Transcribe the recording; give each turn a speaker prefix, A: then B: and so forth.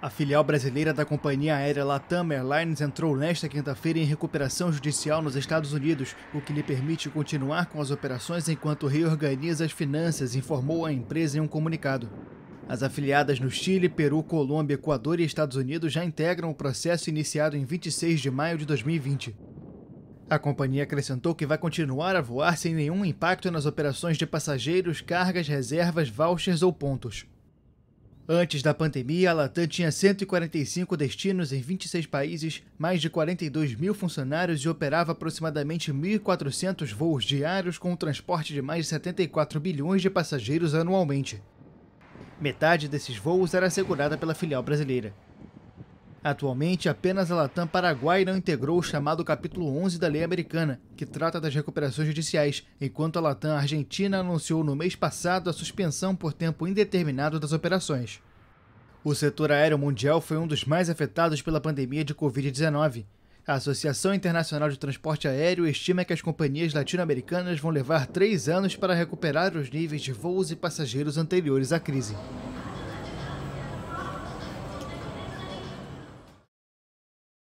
A: A filial brasileira da companhia aérea Latam Airlines entrou nesta quinta-feira em recuperação judicial nos Estados Unidos, o que lhe permite continuar com as operações enquanto reorganiza as finanças, informou a empresa em um comunicado. As afiliadas no Chile, Peru, Colômbia, Equador e Estados Unidos já integram o processo iniciado em 26 de maio de 2020. A companhia acrescentou que vai continuar a voar sem nenhum impacto nas operações de passageiros, cargas, reservas, vouchers ou pontos. Antes da pandemia, a Latam tinha 145 destinos em 26 países, mais de 42 mil funcionários e operava aproximadamente 1.400 voos diários com o transporte de mais de 74 bilhões de passageiros anualmente. Metade desses voos era assegurada pela filial brasileira. Atualmente, apenas a Latam Paraguai não integrou o chamado capítulo 11 da lei americana, que trata das recuperações judiciais, enquanto a Latam Argentina anunciou no mês passado a suspensão por tempo indeterminado das operações. O setor aéreo mundial foi um dos mais afetados pela pandemia de Covid-19. A Associação Internacional de Transporte Aéreo estima que as companhias latino-americanas vão levar três anos para recuperar os níveis de voos e passageiros anteriores à crise.